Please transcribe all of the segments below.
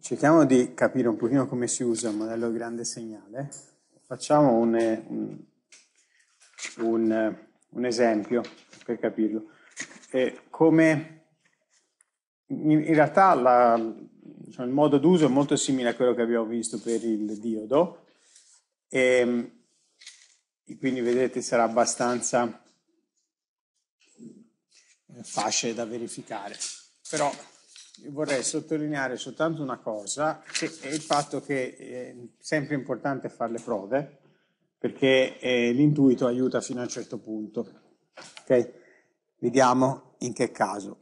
cerchiamo di capire un pochino come si usa il modello grande segnale. Facciamo un, un, un, un esempio per capirlo. E come in, in realtà la, diciamo, il modo d'uso è molto simile a quello che abbiamo visto per il diodo, e, ehm, e quindi vedete sarà abbastanza eh, facile da verificare. Però vorrei sottolineare soltanto una cosa, che è il fatto che è eh, sempre importante fare le prove, perché eh, l'intuito aiuta fino a un certo punto. Okay? Vediamo in che caso.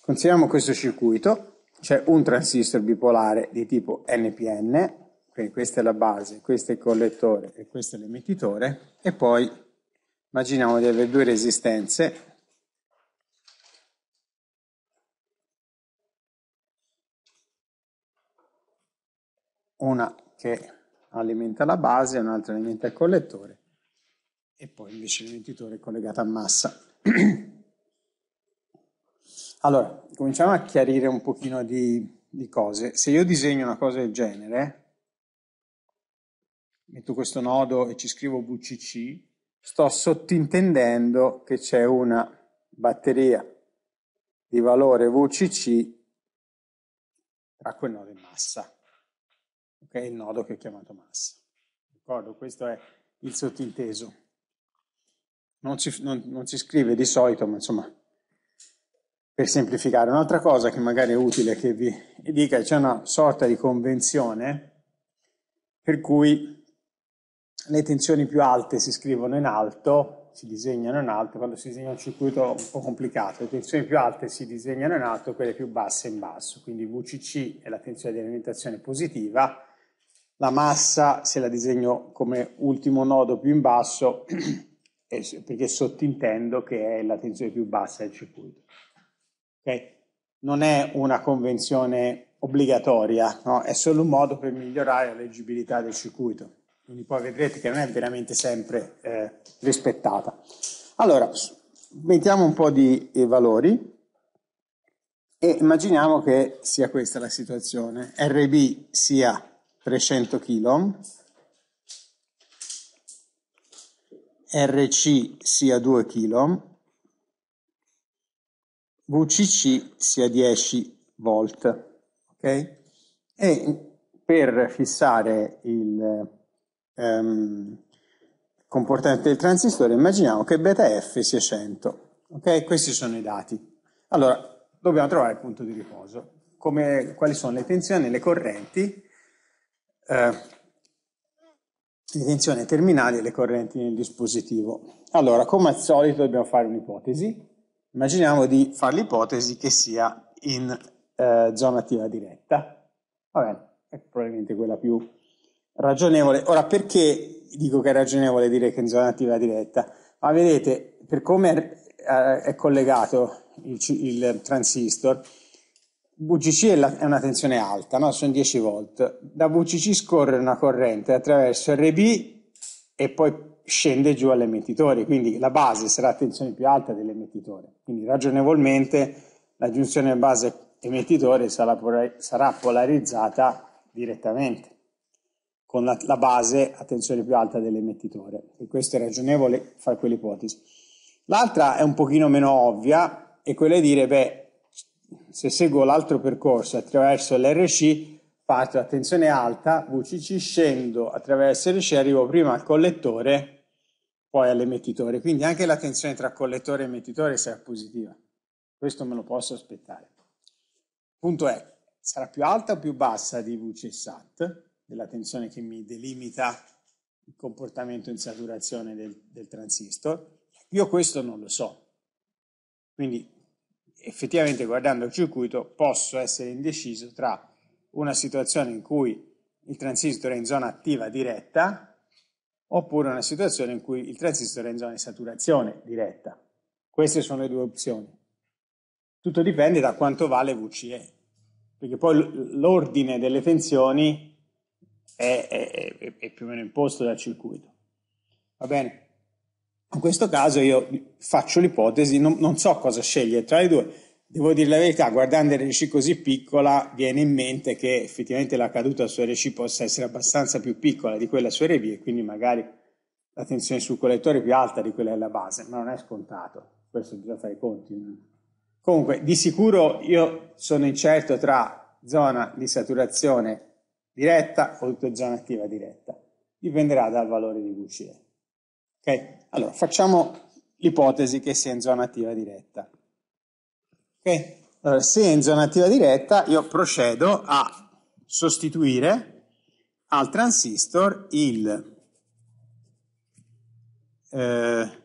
Consideriamo questo circuito, c'è un transistor bipolare di tipo NPN, quindi questa è la base, questo è il collettore e questo è l'emettitore, e poi immaginiamo di avere due resistenze una che alimenta la base, un'altra alimenta il collettore e poi invece l'emettitore è collegato a massa. allora, cominciamo a chiarire un pochino di, di cose. Se io disegno una cosa del genere, metto questo nodo e ci scrivo VCC, sto sottintendendo che c'è una batteria di valore VCC tra quel nodo e massa che è il nodo che è chiamato massa. D'accordo? Questo è il sottinteso. Non si, non, non si scrive di solito, ma insomma, per semplificare. Un'altra cosa che magari è utile che vi dica, c'è una sorta di convenzione per cui le tensioni più alte si scrivono in alto, si disegnano in alto, quando si disegna un circuito è un po' complicato, le tensioni più alte si disegnano in alto, quelle più basse in basso, quindi VCC è la tensione di alimentazione positiva, la massa se la disegno come ultimo nodo più in basso perché sottintendo che è la tensione più bassa del circuito. Okay? Non è una convenzione obbligatoria, no? è solo un modo per migliorare la leggibilità del circuito. Quindi poi vedrete che non è veramente sempre eh, rispettata. Allora, mettiamo un po' di eh, valori e immaginiamo che sia questa la situazione. RB sia 300 kg, RC sia 2 kg, VCC sia 10 volt. Okay? E per fissare il ehm, comportamento del transistore immaginiamo che beta F sia 100. Okay? Questi sono i dati. Allora, dobbiamo trovare il punto di riposo. Come, quali sono le tensioni, e le correnti eh, di tensione terminali e le correnti nel dispositivo. Allora, come al solito dobbiamo fare un'ipotesi. Immaginiamo di fare l'ipotesi che sia in eh, zona attiva diretta. Va bene, è probabilmente quella più ragionevole. Ora, perché dico che è ragionevole dire che è in zona attiva diretta? Ma vedete, per come è, eh, è collegato il, il transistor, VCC è, la, è una tensione alta, no? sono 10 volt. Da VCC scorre una corrente attraverso RB e poi scende giù all'emettitore, quindi la base sarà a tensione più alta dell'emettitore. Quindi ragionevolmente la giunzione base-emettitore sarà polarizzata direttamente con la, la, base a tensione più alta dell'emettitore. E questo è ragionevole fare quell'ipotesi. L'altra è un pochino meno ovvia, è quella di dire, beh, se seguo l'altro percorso attraverso l'RC, parto a tensione alta, VCC, scendo attraverso l'RC, arrivo prima al collettore, poi all'emettitore. Quindi anche la tensione tra collettore e emettitore sarà positiva. Questo me lo posso aspettare. Punto è, sarà più alta o più bassa di VCSAT, della tensione che mi delimita il comportamento in saturazione del, del transistor? Io questo non lo so. Quindi effettivamente guardando il circuito posso essere indeciso tra una situazione in cui il transistor è in zona attiva diretta oppure una situazione in cui il transistor è in zona di saturazione diretta. Queste sono le due opzioni. Tutto dipende da quanto vale VCE, perché poi l'ordine delle tensioni è, è, è, più o meno imposto dal circuito. Va bene? In questo caso io faccio l'ipotesi, non, non so cosa scegliere tra i due. Devo dire la verità, guardando RC così piccola, viene in mente che effettivamente la caduta su RC possa essere abbastanza più piccola di quella su RV e quindi magari la tensione sul collettore è più alta di quella della base, ma non è scontato, questo bisogna fare i conti. Comunque, di sicuro io sono incerto tra zona di saturazione diretta o zona attiva diretta, dipenderà dal valore di Gucci. Ok? Allora, facciamo l'ipotesi che sia in zona attiva diretta. Ok? Allora, se è in zona attiva diretta, io procedo a sostituire al transistor il eh,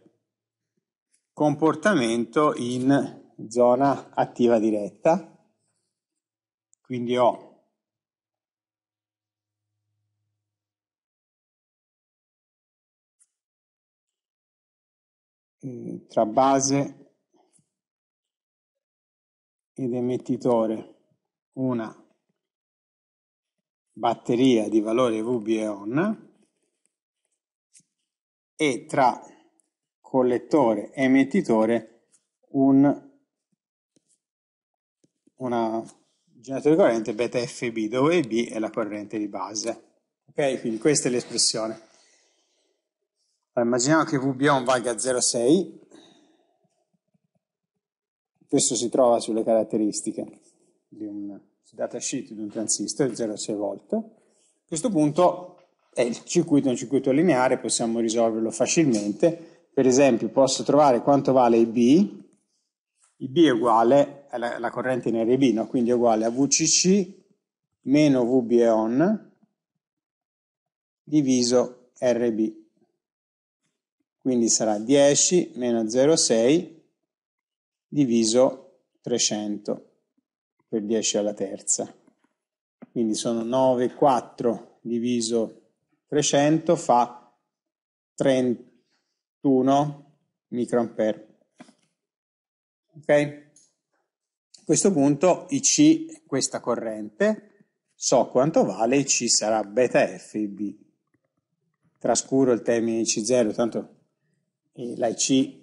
comportamento in zona attiva diretta. Quindi ho Eh, tra base ed emettitore una batteria di valore VB e on e tra collettore e emettitore un una generatore di corrente beta FB dove B è la corrente di base. Ok, quindi questa è l'espressione. Allora, immaginiamo che VBON valga 0,6, questo si trova sulle caratteristiche di un datasheet di un transistor, 0,6 volt. A questo punto è il circuito, è un circuito lineare, possiamo risolverlo facilmente. Per esempio posso trovare quanto vale IB, IB è uguale alla corrente in RB, no? quindi è uguale a VCC meno VBON diviso RB quindi sarà 10 meno 0,6 diviso 300 per 10 alla terza. Quindi sono 9,4 diviso 300 fa 31 microampere. Ok? A questo punto IC, questa corrente, so quanto vale, IC sarà beta FB. Trascuro il termine IC0, tanto la IC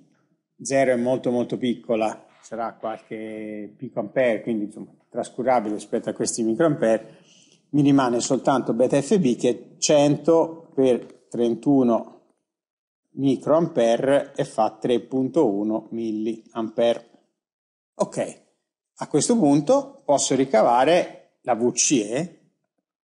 0 è molto molto piccola, sarà qualche picoampere, quindi insomma, trascurabile rispetto a questi microampere, mi rimane soltanto beta FB che è 100 per 31 microampere e fa 3.1 milliampere. Ok, a questo punto posso ricavare la VCE,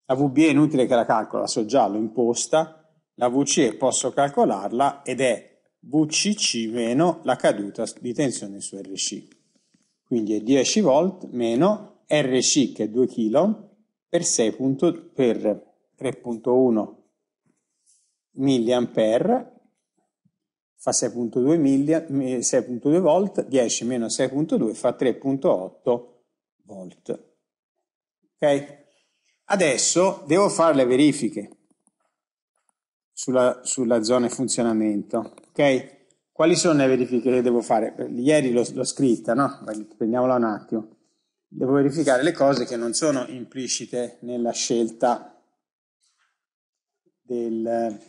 la VBE è inutile che la calcolo, la so già, l'ho imposta, la VCE posso calcolarla ed è VCC meno la caduta di tensione su RC. Quindi è 10 volt meno RC che è 2 kg per, per 3.1 mA fa 6.2 6.2 volt, 10 meno 6.2 fa 3.8 volt. Ok? Adesso devo fare le verifiche sulla, sulla zona di funzionamento. Ok? Quali sono le verifiche che devo fare? Ieri l'ho, l'ho scritta, no? Prendiamola un attimo. Devo verificare le cose che non sono implicite nella scelta del eh,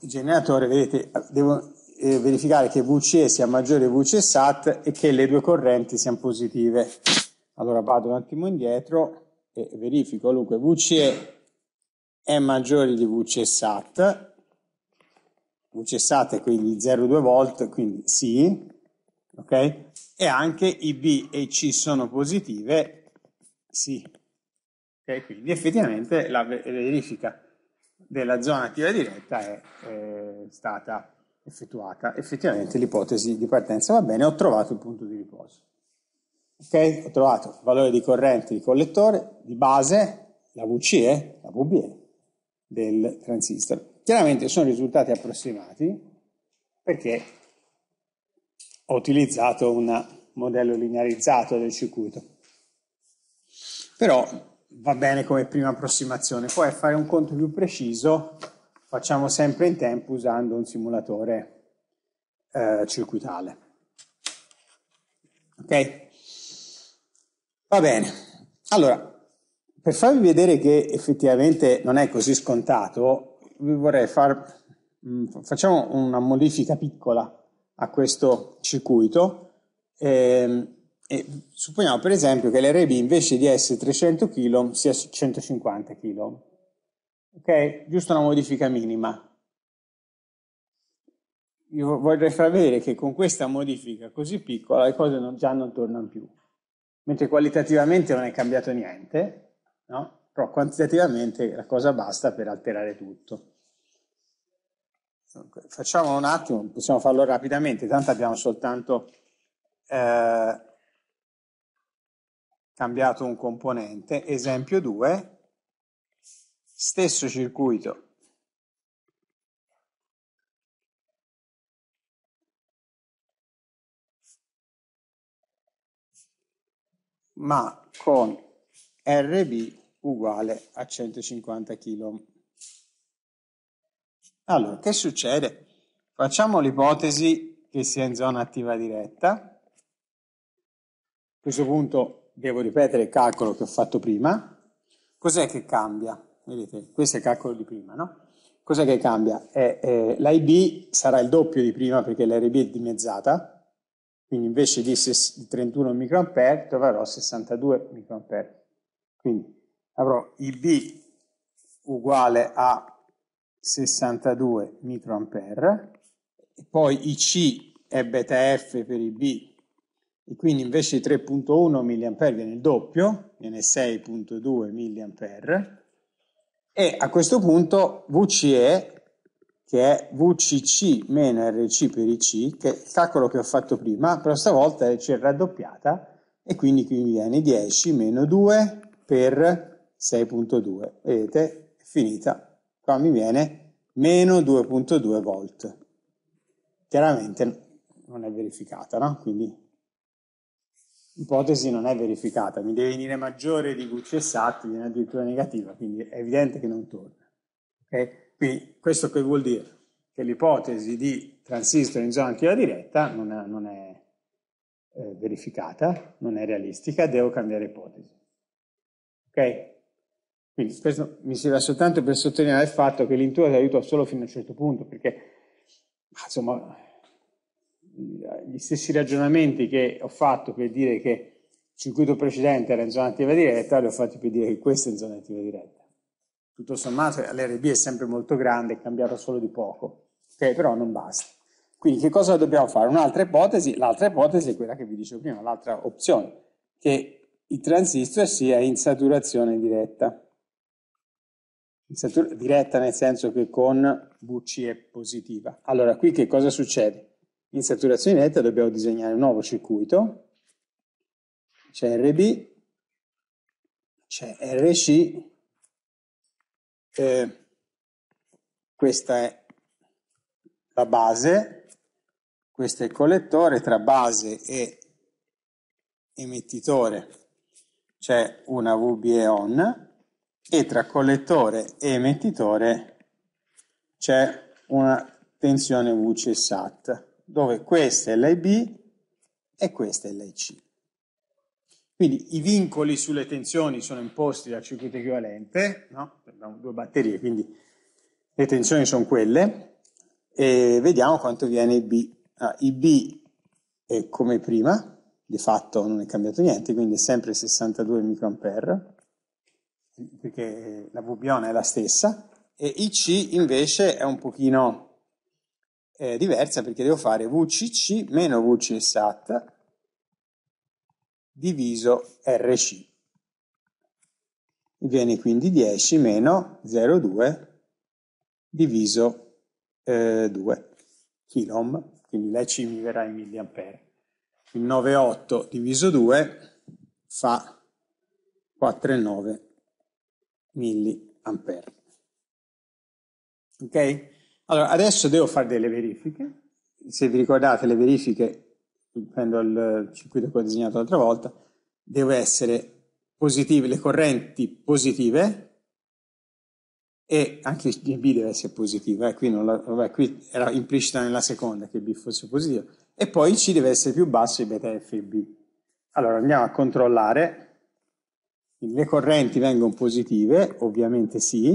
generatore. Vedete, devo eh, verificare che VCE sia maggiore di VCE SAT e che le due correnti siano positive. Allora vado un attimo indietro e verifico. Dunque, VCE è maggiore di VCSAT, VCSAT è quindi 0,2 volt, quindi sì, ok? E anche i B e C sono positive, sì. Okay, quindi effettivamente la verifica della zona attiva diretta è, è stata effettuata. Effettivamente l'ipotesi di partenza va bene, ho trovato il punto di riposo. Ok, ho trovato il valore di corrente di collettore, di base, la VCE, la VBE del transistor. Chiaramente sono risultati approssimati perché ho utilizzato un modello linearizzato del circuito. Però va bene come prima approssimazione. Poi a fare un conto più preciso facciamo sempre in tempo usando un simulatore eh, circuitale. Ok? Va bene. Allora, per farvi vedere che effettivamente non è così scontato, vi vorrei far mm, facciamo una modifica piccola a questo circuito. E, ehm, e supponiamo per esempio che l'RB invece di essere 300 kg sia 150 kg. Ok? Giusto una modifica minima. Io vorrei far vedere che con questa modifica così piccola le cose non, già non tornano più. Mentre qualitativamente non è cambiato niente, no? però quantitativamente la cosa basta per alterare tutto. Dunque, facciamo un attimo, possiamo farlo rapidamente, tanto abbiamo soltanto eh, cambiato un componente, esempio 2, stesso circuito. ma con RB uguale a 150 kg. Allora, che succede? Facciamo l'ipotesi che sia in zona attiva diretta. A questo punto devo ripetere il calcolo che ho fatto prima. Cos'è che cambia? Vedete, questo è il calcolo di prima, no? Cos'è che cambia? Eh, eh, L'IB sarà il doppio di prima perché l'RB è dimezzata, quindi invece di 31 microampere troverò 62 microampere. Quindi avrò IB uguale a 62 microampere, e poi IC è beta F per IB, e quindi invece di 3.1 mA viene il doppio, viene 6.2 mA, e a questo punto VCE che è VCC meno RC per IC, che è il calcolo che ho fatto prima, però stavolta è raddoppiata e quindi qui mi viene 10 meno 2 per 6.2. Vedete? È finita. Qua mi viene meno 2.2 volt. Chiaramente non è verificata, no? Quindi l'ipotesi non è verificata, mi deve venire maggiore di QCSAT, viene addirittura negativa, quindi è evidente che non torna. Okay? Quindi questo che vuol dire? Che l'ipotesi di transistor in zona anch'io diretta non è, non è eh, verificata, non è realistica, devo cambiare ipotesi. Ok? Quindi questo mi serve soltanto per sottolineare il fatto che l'intuito ti aiuta solo fino a un certo punto, perché insomma gli stessi ragionamenti che ho fatto per dire che il circuito precedente era in zona attiva diretta, li ho fatti per dire che questo è in zona attiva diretta. Tutto sommato l'RB è sempre molto grande, è cambiato solo di poco, ok? Però non basta. Quindi che cosa dobbiamo fare? Un'altra ipotesi, l'altra ipotesi è quella che vi dicevo prima, l'altra opzione, che il transistor sia in saturazione diretta. In satura- diretta nel senso che con VC è positiva. Allora, qui che cosa succede? In saturazione diretta dobbiamo disegnare un nuovo circuito. C'è RB, c'è RC, eh, questa è la base, questo è il collettore tra base e emettitore c'è una VBE on e tra collettore e emettitore c'è una tensione VC SAT, dove questa è l'IB e questa è l'IC. Quindi i vincoli sulle tensioni sono imposti dal circuito equivalente, no? abbiamo due batterie, quindi le tensioni sono quelle, e vediamo quanto viene IB. Ah, IB è come prima, di fatto non è cambiato niente, quindi è sempre 62 microampere, perché la bubione è la stessa, e IC invece è un pochino eh, diversa perché devo fare VCC meno VCSAT diviso RC. Viene quindi 10 meno 0,2 diviso eh, 2 kilom, quindi l'EC mi verrà in milliampere il 9,8 diviso 2 fa 4,9 milliampere. Ok? Allora, adesso devo fare delle verifiche. Se vi ricordate le verifiche, prendo il circuito che ho disegnato l'altra volta, deve essere positive, le correnti positive e anche il B deve essere positivo. eh? qui, la, vabbè, qui era implicita nella seconda che B fosse positivo e poi C deve essere più basso di beta FB. Allora andiamo a controllare. Le correnti vengono positive, ovviamente sì,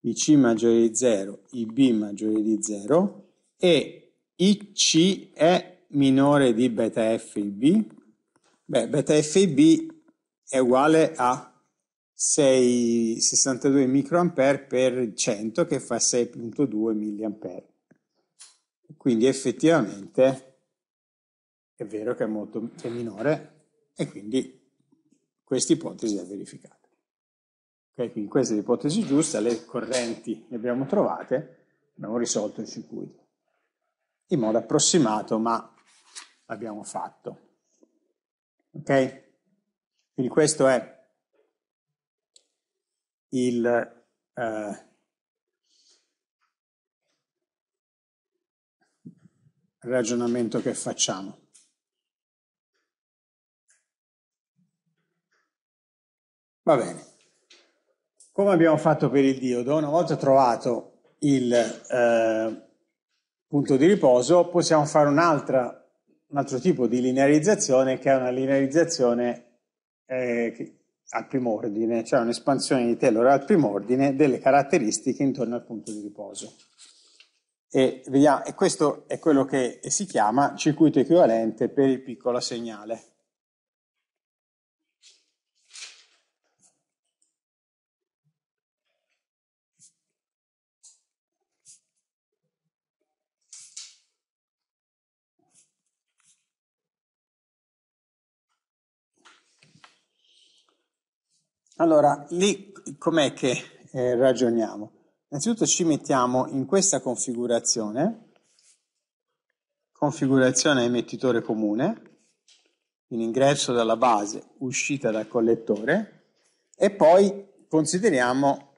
IC maggiore di 0, IB maggiore di 0 e IC è minore di beta FIB. Beh, beta FIB è uguale a 6, 62 microampere per 100 che fa 6.2 milliampere. Quindi effettivamente è vero che è, molto, è minore e quindi questa ipotesi è verificata. Okay, quindi questa è l'ipotesi giusta, le correnti le abbiamo trovate, abbiamo risolto il circuito in modo approssimato, ma l'abbiamo fatto. Ok? Quindi questo è il, eh, ragionamento che facciamo. Va bene. Come abbiamo fatto per il diodo, una volta trovato il eh, punto di riposo, possiamo fare un altro tipo di linearizzazione che è una linearizzazione eh, al primo ordine, cioè un'espansione di Taylor al primo ordine delle caratteristiche intorno al punto di riposo. E, vediamo, e, questo è quello che si chiama circuito equivalente per il piccolo segnale. Allora, lì com'è che eh, ragioniamo? Innanzitutto ci mettiamo in questa configurazione, configurazione emettitore comune, in ingresso dalla base, uscita dal collettore, e poi consideriamo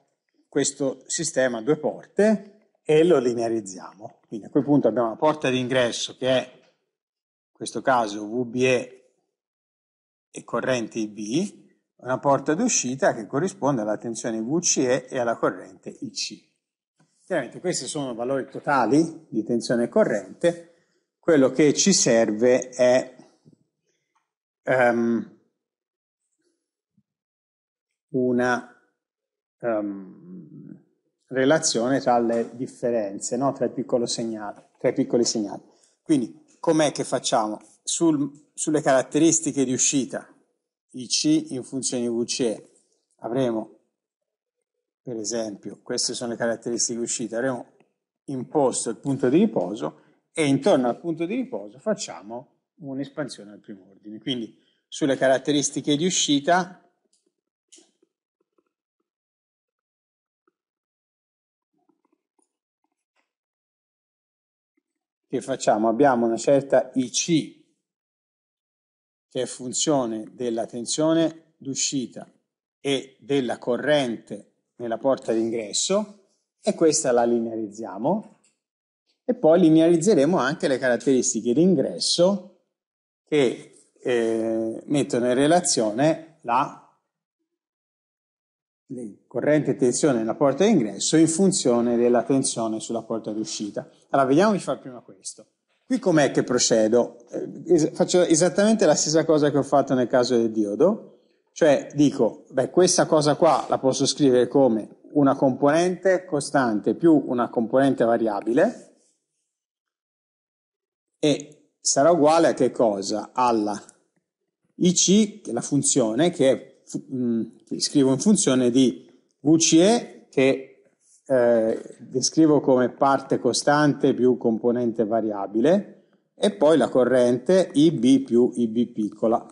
questo sistema a due porte e lo linearizziamo. Quindi a quel punto abbiamo la porta di ingresso che è, in questo caso, VBE e corrente IB, una porta d'uscita che corrisponde alla tensione VCE e alla corrente IC. Chiaramente questi sono valori totali di tensione e corrente, quello che ci serve è um, una um, relazione tra le differenze, no? tra, segnale, tra, i piccoli segnali. Quindi com'è che facciamo? Sul, sulle caratteristiche di uscita i C in funzione di VC, avremo, per esempio, queste sono le caratteristiche uscite, avremo imposto il punto di riposo e intorno al punto di riposo facciamo un'espansione al primo ordine. Quindi sulle caratteristiche di uscita che facciamo? Abbiamo una certa IC che è funzione della tensione d'uscita e della corrente nella porta d'ingresso, e questa la linearizziamo, e poi linearizzeremo anche le caratteristiche d'ingresso che eh, mettono in relazione la corrente e tensione nella porta d'ingresso in funzione della tensione sulla porta d'uscita. Allora, vediamo di fare prima questo. Qui com'è che procedo? Eh, es- faccio esattamente la stessa cosa che ho fatto nel caso del diodo, cioè dico, beh, questa cosa qua la posso scrivere come una componente costante più una componente variabile e sarà uguale a che cosa? Alla IC, che è la funzione che è, mh, mm, scrivo in funzione di VCE che eh, descrivo come parte costante più componente variabile e poi la corrente IB più IB piccola.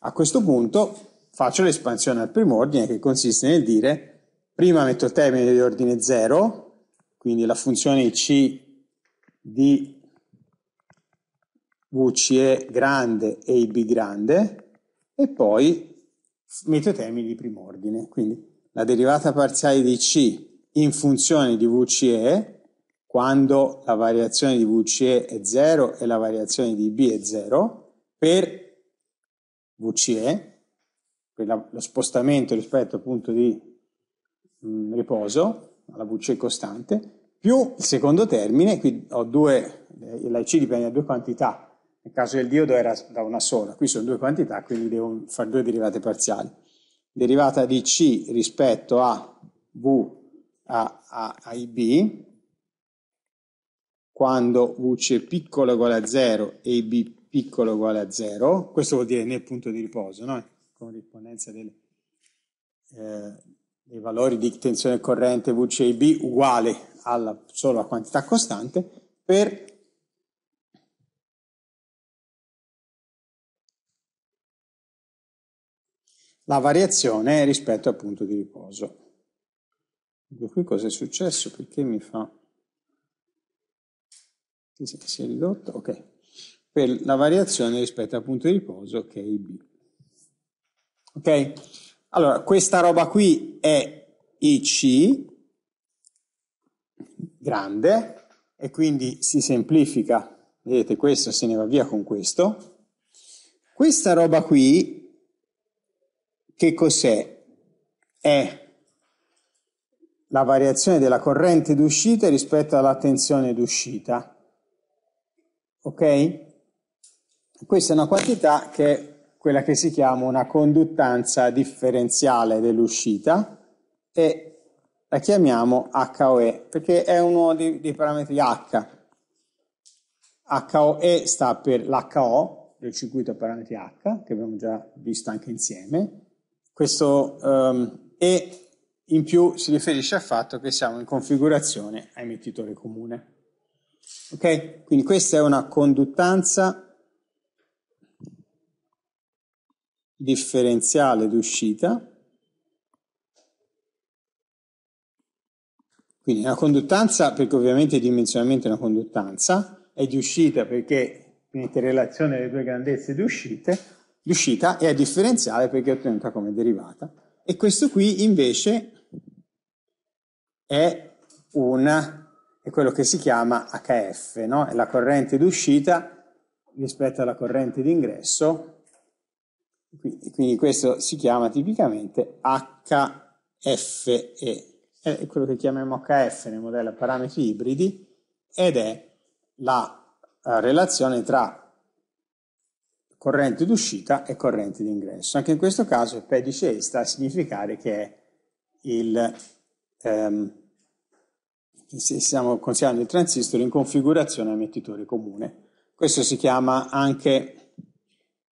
A questo punto faccio l'espansione al primo ordine che consiste nel dire prima metto termine di ordine 0, quindi la funzione C di VCE grande e IB grande e poi metto termine di primo ordine, quindi la derivata parziale di C in funzione di VCE quando la variazione di VCE è 0 e la variazione di B è 0 per VCE, per la, lo spostamento rispetto al punto di mh, mm, riposo alla VCE costante, più il secondo termine, qui ho due, eh, l'IC dipende da due quantità, nel caso del diodo era da una sola, qui sono due quantità, quindi devo fare due derivate parziali. Derivata di C rispetto a V a, a, ai B, quando VC è piccolo o uguale a 0 e IB piccolo o uguale a 0, questo vuol dire nel punto di riposo, no? corrispondenza delle, eh, dei valori di tensione corrente VC e IB uguale alla, solo a quantità costante, per la variazione rispetto al punto di riposo. Dico, qui cosa è successo? Perché mi fa... Si è ridotto? Ok. Per la variazione rispetto al punto di riposo che è IB. Ok? Allora, questa roba qui è IC grande e quindi si semplifica. Vedete, questo se ne va via con questo. Questa roba qui, che cos'è? È la variazione della corrente d'uscita rispetto alla tensione d'uscita. Ok? Questa è una quantità che è quella che si chiama una conduttanza differenziale dell'uscita e la chiamiamo HOE perché è uno dei, dei parametri H. HOE sta per l'HO del circuito a parametri H che abbiamo già visto anche insieme. Questo um, E in più si riferisce al fatto che siamo in configurazione a emettitore comune. Ok? Quindi questa è una conduttanza differenziale d'uscita. Quindi una conduttanza perché ovviamente dimensionalmente è una conduttanza, è di uscita perché in relazione delle due grandezze di uscite, di uscita è differenziale perché è ottenuta come derivata. E questo qui invece è, una, è quello che si chiama HF, no? è la corrente d'uscita rispetto alla corrente d'ingresso, quindi questo si chiama tipicamente HFE, è quello che chiamiamo HF nel modello a parametri ibridi ed è la eh, relazione tra corrente d'uscita e corrente d'ingresso. Anche in questo caso il pedice sta a significare che è il ehm, stiamo considerando il transistor in configurazione emettitore comune. Questo si chiama anche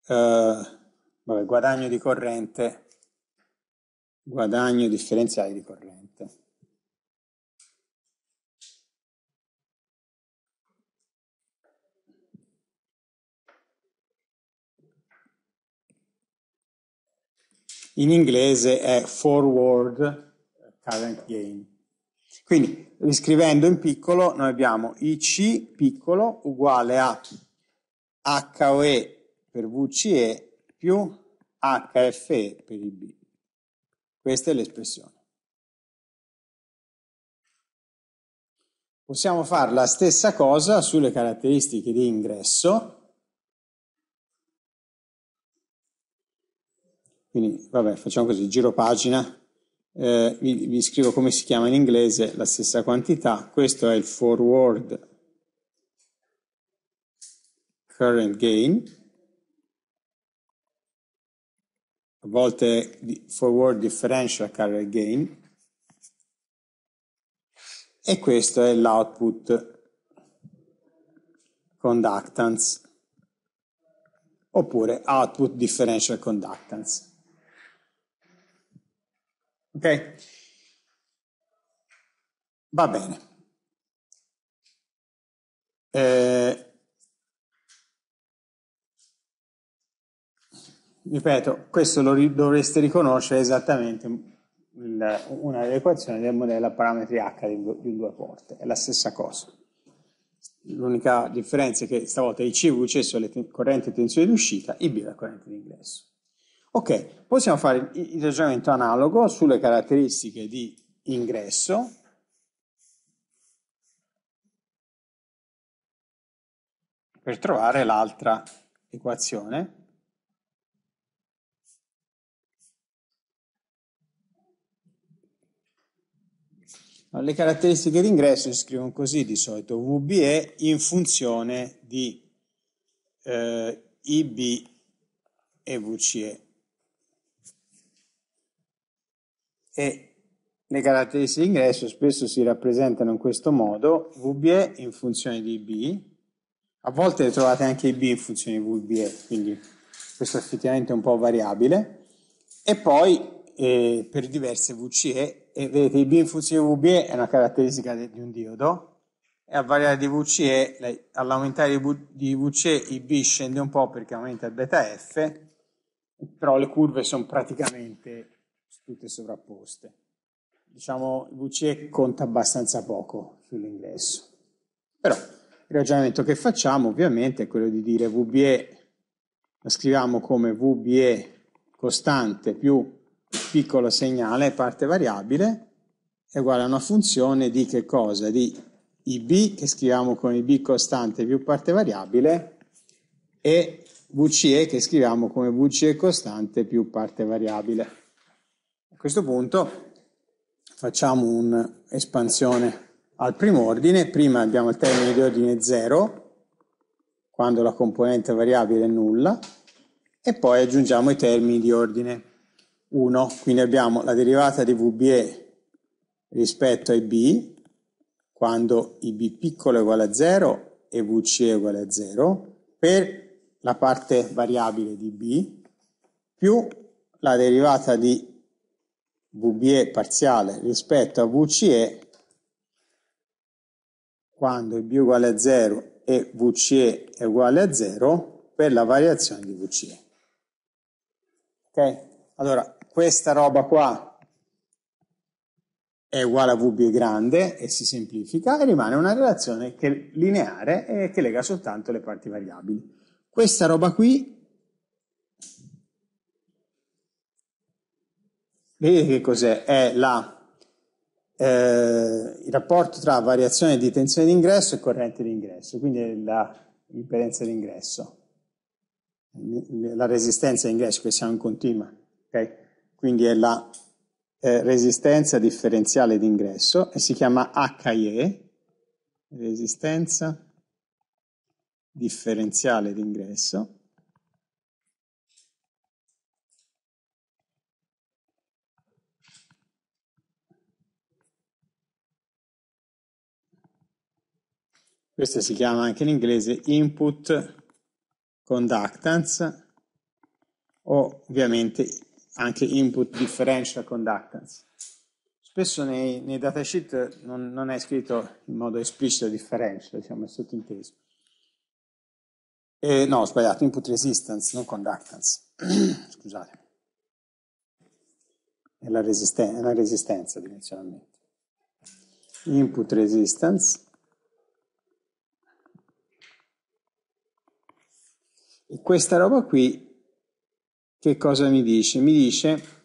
eh, vabbè, guadagno di corrente, guadagno differenziale di corrente. In inglese è forward current gain. Quindi riscrivendo in piccolo noi abbiamo IC piccolo uguale a HOE per VCE più HFE per IB. Questa è l'espressione. Possiamo fare la stessa cosa sulle caratteristiche di ingresso. Quindi, vabbè, facciamo così, giro pagina, eh, vi, vi, scrivo come si chiama in inglese la stessa quantità, questo è il forward current gain, a volte forward differential current gain, e questo è l'output conductance oppure output differential conductance. Ok? Va bene. Eh, ripeto, questo lo ri- dovreste riconoscere esattamente il, una delle equazioni del modello a parametri H di un, di un due porte, è la stessa cosa. L'unica differenza è che stavolta i C solo le ten- corrente e tensione di uscita, B è la corrente di ingresso. Ok, possiamo fare il ragionamento analogo sulle caratteristiche di ingresso. per trovare l'altra equazione. Le caratteristiche di ingresso si scrivono così di solito, VBE in funzione di eh, IB e VCE. e le caratteristiche di ingresso spesso si rappresentano in questo modo, VBE in funzione di B, a volte trovate anche B in funzione di VBE, quindi questo è effettivamente un po' variabile, e poi eh, per diverse VCE, e vedete B in funzione di VBE è una caratteristica di un diodo, e a variare di VCE, all'aumentare di VCE il B scende un po' perché aumenta il beta F, però le curve sono praticamente tutte sovrapposte. Diciamo, il BCE conta abbastanza poco sull'ingresso. Però il ragionamento che facciamo ovviamente è quello di dire VBE, la scriviamo come VBE costante più piccolo segnale parte variabile è uguale a una funzione di che cosa? Di IB che scriviamo con IB costante più parte variabile e VCE che scriviamo come VCE costante più parte variabile questo punto facciamo un'espansione al primo ordine, prima abbiamo il termine di ordine 0, quando la componente variabile è nulla, e poi aggiungiamo i termini di ordine 1, quindi abbiamo la derivata di VBE rispetto ai B, quando IB piccolo è uguale a 0 e VC è uguale a 0, per la parte variabile di B, più la derivata di VBE parziale rispetto a VCE quando B uguale a 0 e VCE è uguale a 0 per la variazione di VCE. Ok? Allora, questa roba qua è uguale a VB grande e si semplifica e rimane una relazione che, lineare e che lega soltanto le parti variabili. Questa roba qui Vedete che cos'è? È la, eh, il rapporto tra variazione di tensione d'ingresso e corrente d'ingresso, quindi l'impedenza d'ingresso, la resistenza d'ingresso che siamo in continua, okay? quindi è la eh, resistenza differenziale d'ingresso e si chiama HIE, resistenza differenziale d'ingresso, Questo si chiama anche in inglese input conductance o ovviamente anche input differential conductance. Spesso nei, nei datasheet non, non, è scritto in modo esplicito differential, diciamo, è sottinteso. Eh, no, ho sbagliato, input resistance, non conductance. Scusate. È la, resisten- è la resistenza dimensionalmente. Input resistance questa roba qui che cosa mi dice? Mi dice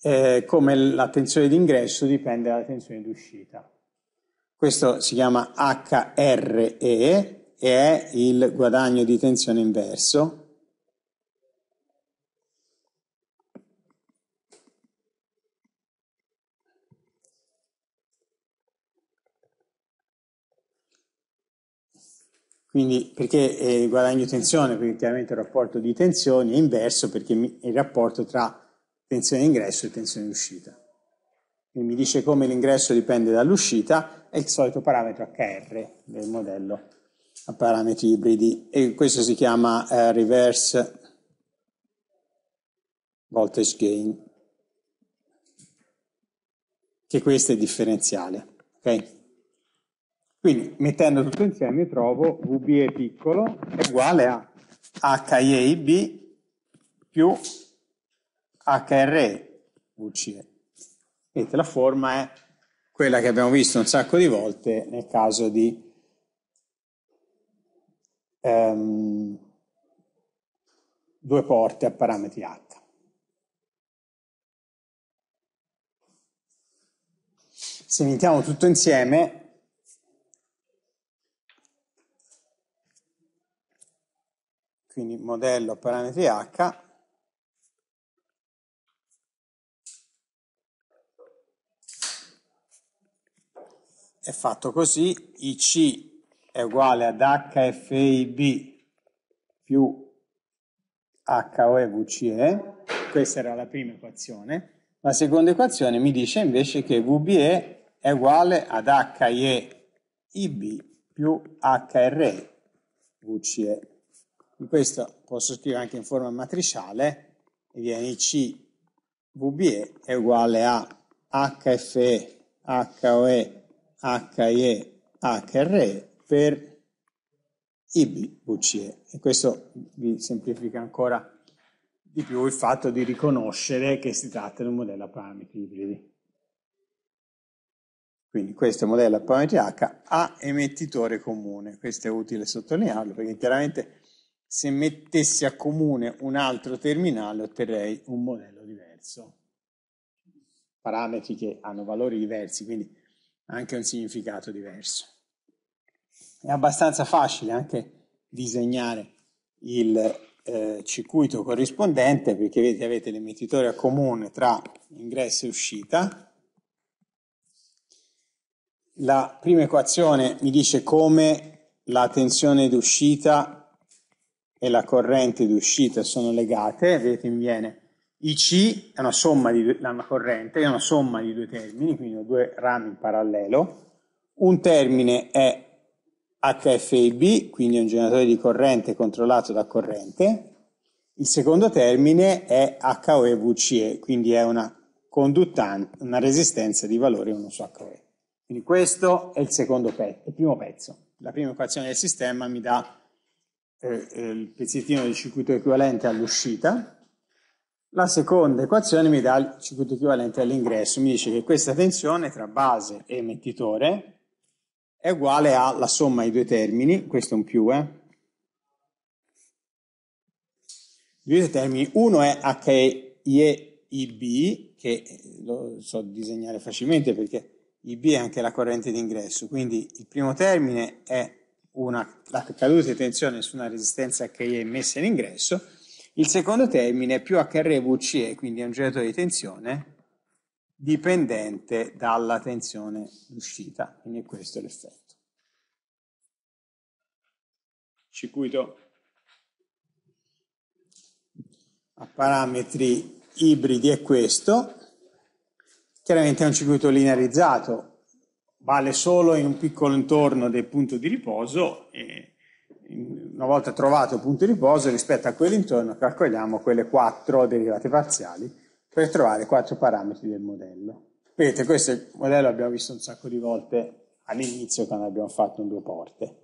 eh, come la tensione d'ingresso dipende dalla tensione d'uscita. Questo si chiama HRE e è il guadagno di tensione inverso Quindi perché eh, guadagno tensione? Perché chiaramente il rapporto di tensioni è inverso perché mi, è il rapporto tra tensione ingresso e tensione uscita. Quindi mi dice come l'ingresso dipende dall'uscita, è il solito parametro HR del modello a parametri ibridi e questo si chiama eh, reverse voltage gain, che questo è differenziale. Okay? Quindi mettendo tutto insieme trovo VBE piccolo è uguale a HIAB più HRE VCE. Vedete, la forma è quella che abbiamo visto un sacco di volte nel caso di ehm, due porte a parametri H. Se mettiamo tutto insieme quindi modello parametri h è fatto così, IC è uguale ad HFIB più HOEVCE, questa era la prima equazione, la seconda equazione mi dice invece che VBE è uguale ad HIEIB più HRE VCE in questo posso scrivere anche in forma matriciale e viene VBE è uguale a HFE, HOE, HIE, HRE per IBVCE e questo vi semplifica ancora di più il fatto di riconoscere che si tratta di un modello a parametri ibridi. Quindi questo modello a parametri H ha emettitore comune, questo è utile sottolinearlo perché chiaramente se mettessi a comune un altro terminale otterrei un modello diverso. Parametri che hanno valori diversi, quindi anche un significato diverso. È abbastanza facile anche disegnare il eh, circuito corrispondente perché vedete avete l'emettitore a comune tra ingresso e uscita. La prima equazione mi dice come la tensione d'uscita e la corrente d'uscita sono legate, vedete mi viene IC è una somma di due, una corrente, è una somma di due termini, quindi ho due rami in parallelo, un termine è HFIB, quindi è un generatore di corrente controllato da corrente, il secondo termine è HOEVCE, quindi è una conduttante, una resistenza di valore 1 su HOE. Quindi questo è il secondo pezzo, il primo pezzo. La prima equazione del sistema mi dà è, il pezzettino di circuito equivalente all'uscita, la seconda equazione mi dà il circuito equivalente all'ingresso, mi dice che questa tensione tra base e emettitore è uguale alla somma dei due termini, questo è un più, eh? Due termini, uno è HIEIB, che lo so disegnare facilmente perché IB è anche la corrente d'ingresso, quindi il primo termine è una, la caduta di tensione su una resistenza che è messa in ingresso, il secondo termine è più HRVCE, quindi è un generatore di tensione dipendente dalla tensione d'uscita, quindi questo è l'effetto. Circuito a parametri ibridi è questo, chiaramente è un circuito linearizzato, vale solo in un piccolo intorno del punto di riposo e una volta trovato il punto di riposo rispetto a quell'intorno calcoliamo quelle quattro derivate parziali per trovare i quattro parametri del modello. Vedete, questo modello abbiamo visto un sacco di volte all'inizio quando abbiamo fatto un due porte,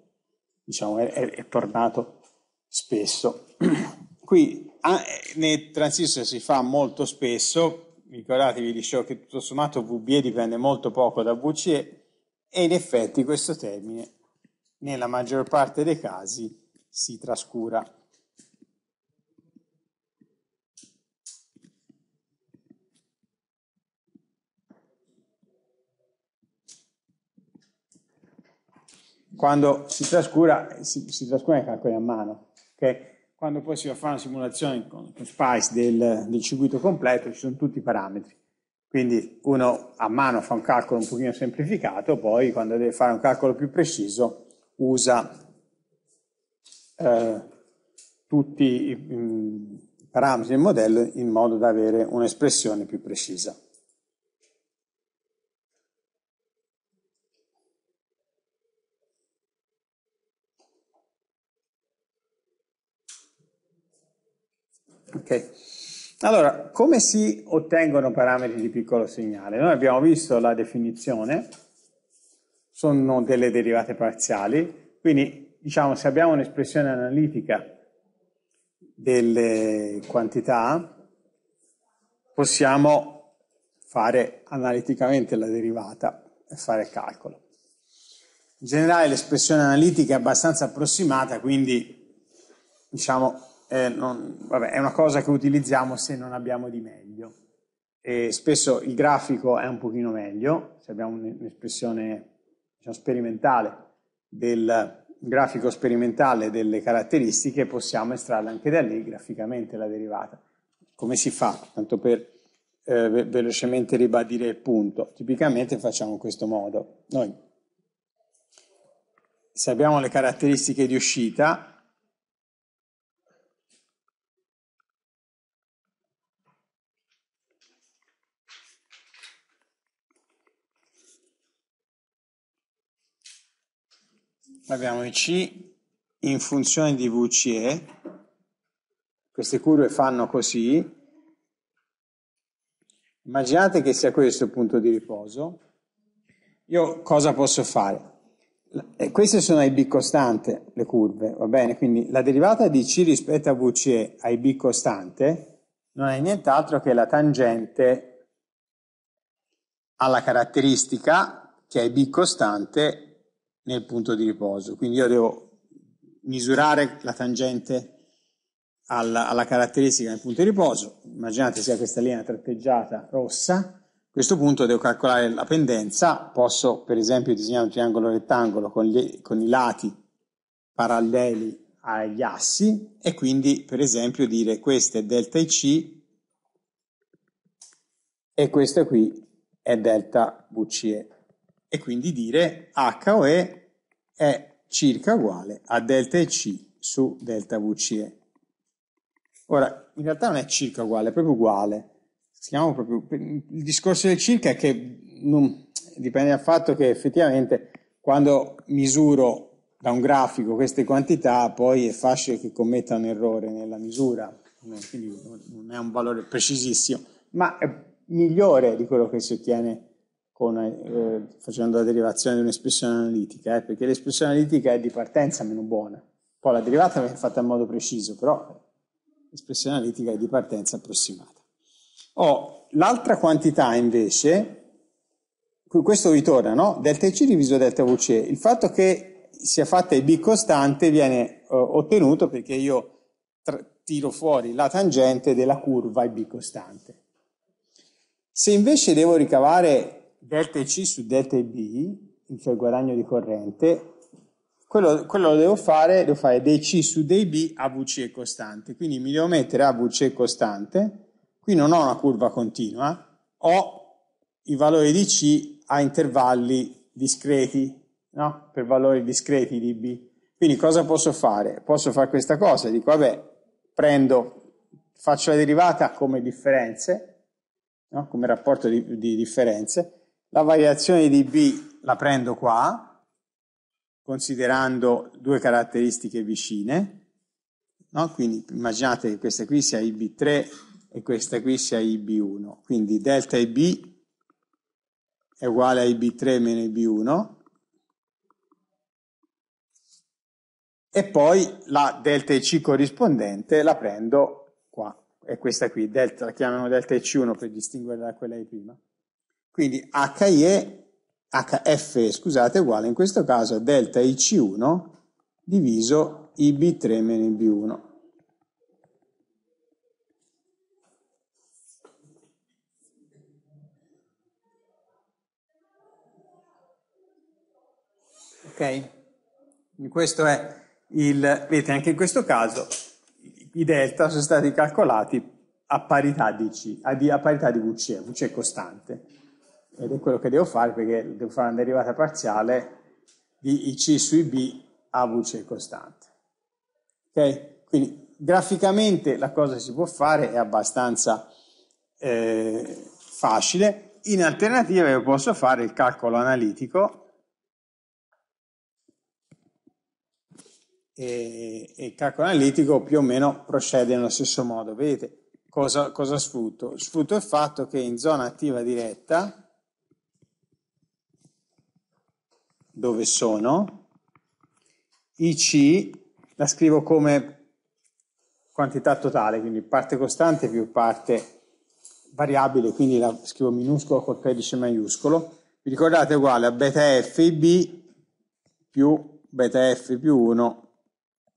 diciamo è, è, tornato spesso. Qui nel transistor si fa molto spesso, ricordatevi dicevo che tutto sommato VBE dipende molto poco da VCE, e in effetti questo termine, nella maggior parte dei casi, si trascura. Quando si trascura, si, si trascura i calcoli a mano. Okay? Quando poi si va a fare una simulazione con, con Spice del, del circuito completo, ci sono tutti i parametri quindi uno a mano fa un calcolo un pochino semplificato, poi quando deve fare un calcolo più preciso usa eh, tutti i, mm, i, parametri del modello in modo da avere un'espressione più precisa. Okay. Allora, come si ottengono parametri di piccolo segnale? Noi abbiamo visto la definizione, sono delle derivate parziali, quindi diciamo se abbiamo un'espressione analitica delle quantità, possiamo fare analiticamente la derivata e fare il calcolo. In generale l'espressione analitica è abbastanza approssimata, quindi diciamo eh, non, vabbè, è una cosa che utilizziamo se non abbiamo di meglio. E spesso il grafico è un pochino meglio, se abbiamo un'espressione diciamo, sperimentale del grafico sperimentale delle caratteristiche, possiamo estrarla anche da lì graficamente la derivata. Come si fa? Tanto per eh, velocemente ribadire il punto. Tipicamente facciamo in questo modo. Noi, se abbiamo le caratteristiche di uscita, abbiamo i C in funzione di VCE, queste curve fanno così, immaginate che sia questo il punto di riposo, io cosa posso fare? Eh, queste sono i B costante, le curve, va bene? Quindi la derivata di C rispetto a VCE ai B costante non è nient'altro che la tangente alla caratteristica che è B costante nel punto di riposo. Quindi io devo misurare la tangente alla, alla caratteristica nel punto di riposo. Immaginate sia questa linea tratteggiata rossa. A questo punto devo calcolare la pendenza. Posso, per esempio, disegnare un triangolo rettangolo con, gli, con i lati paralleli agli assi e quindi, per esempio, dire questo è delta IC e questo qui è delta VCE e quindi dire HOE è circa uguale a delta EC su delta VCE. Ora, in realtà non è circa uguale, è proprio uguale. Proprio, il discorso del circa è che non, dipende dal fatto che effettivamente quando misuro da un grafico queste quantità, poi è facile che commetta un errore nella misura, quindi non è un valore precisissimo, ma è migliore di quello che si ottiene con, eh, facendo la derivazione di un'espressione analitica, eh, perché l'espressione analitica è di partenza meno buona. Poi la derivata è fatta in modo preciso, però l'espressione analitica è di partenza approssimata. Oh, l'altra quantità invece, questo ritorna, no? delta C diviso delta VC, il fatto che sia fatta B costante viene eh, ottenuto perché io tra- tiro fuori la tangente della curva B costante. Se invece devo ricavare delta C su delta B, cioè il guadagno di corrente, quello, quello, lo devo fare, devo fare dei C su dei B a VC costante, quindi mi devo mettere a VC costante, qui non ho una curva continua, ho i valori di C a intervalli discreti, no? per valori discreti di B. Quindi cosa posso fare? Posso fare questa cosa, dico vabbè, prendo, faccio la derivata come differenze, no? come rapporto di, di differenze, la variazione di B la prendo qua, considerando due caratteristiche vicine, no? quindi immaginate che questa qui sia IB3 e questa qui sia IB1, quindi delta IB è uguale a IB3 meno IB1, e poi la delta IC corrispondente la prendo qua, è questa qui, delta, la chiamiamo delta IC1 per distinguerla da quella di prima. Quindi HE, HF scusate, è uguale in questo caso a delta IC1 diviso IB3 meno IB1. Ok? questo è il, vedete anche in questo caso i delta sono stati calcolati a parità di C, a, di, a parità di VC, VC costante ed è quello che devo fare perché devo fare una derivata parziale di IC sui B a voce costante. Ok? Quindi graficamente la cosa si può fare è abbastanza eh, facile. In alternativa io posso fare il calcolo analitico e, e il calcolo analitico più o meno procede nello stesso modo. Vedete cosa, cosa sfrutto? Sfrutto il fatto che in zona attiva diretta dove sono, IC la scrivo come quantità totale, quindi parte costante più parte variabile, quindi la scrivo minuscolo col pedice maiuscolo, vi ricordate è uguale a beta f b più beta f più 1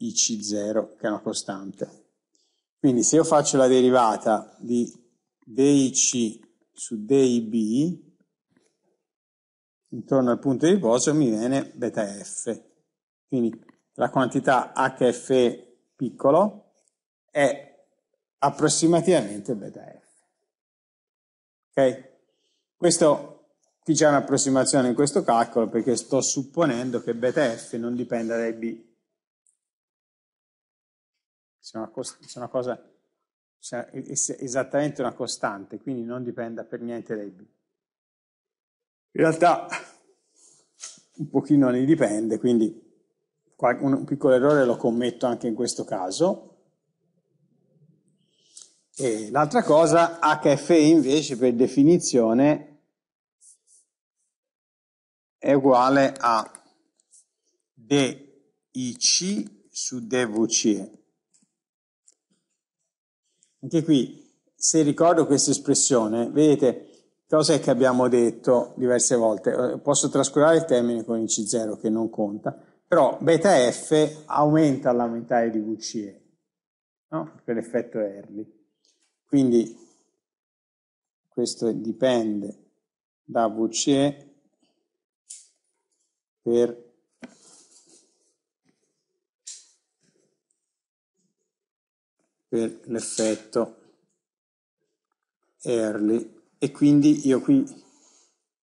ic0 che è una costante. Quindi se io faccio la derivata di dic su dib intorno al punto di riposo mi viene beta F. Quindi la quantità HF piccolo è approssimativamente beta F. Ok? Questo qui c'è un'approssimazione in questo calcolo perché sto supponendo che beta F non dipenda dai B. C'è una, c'è una cosa, c'è esattamente una costante, quindi non dipenda per niente dai B. In realtà un pochino ne dipende, quindi un piccolo errore lo commetto anche in questo caso. E l'altra cosa, HFE invece per definizione è uguale a DIC su DVCE. Anche qui, se ricordo questa espressione, vedete, cosa è che abbiamo detto diverse volte. Eh, posso trascurare il termine con il c 0 che non conta, però beta F aumenta metà di VCE, no? per l'effetto Early. Quindi questo dipende da VCE per per l'effetto early e quindi io qui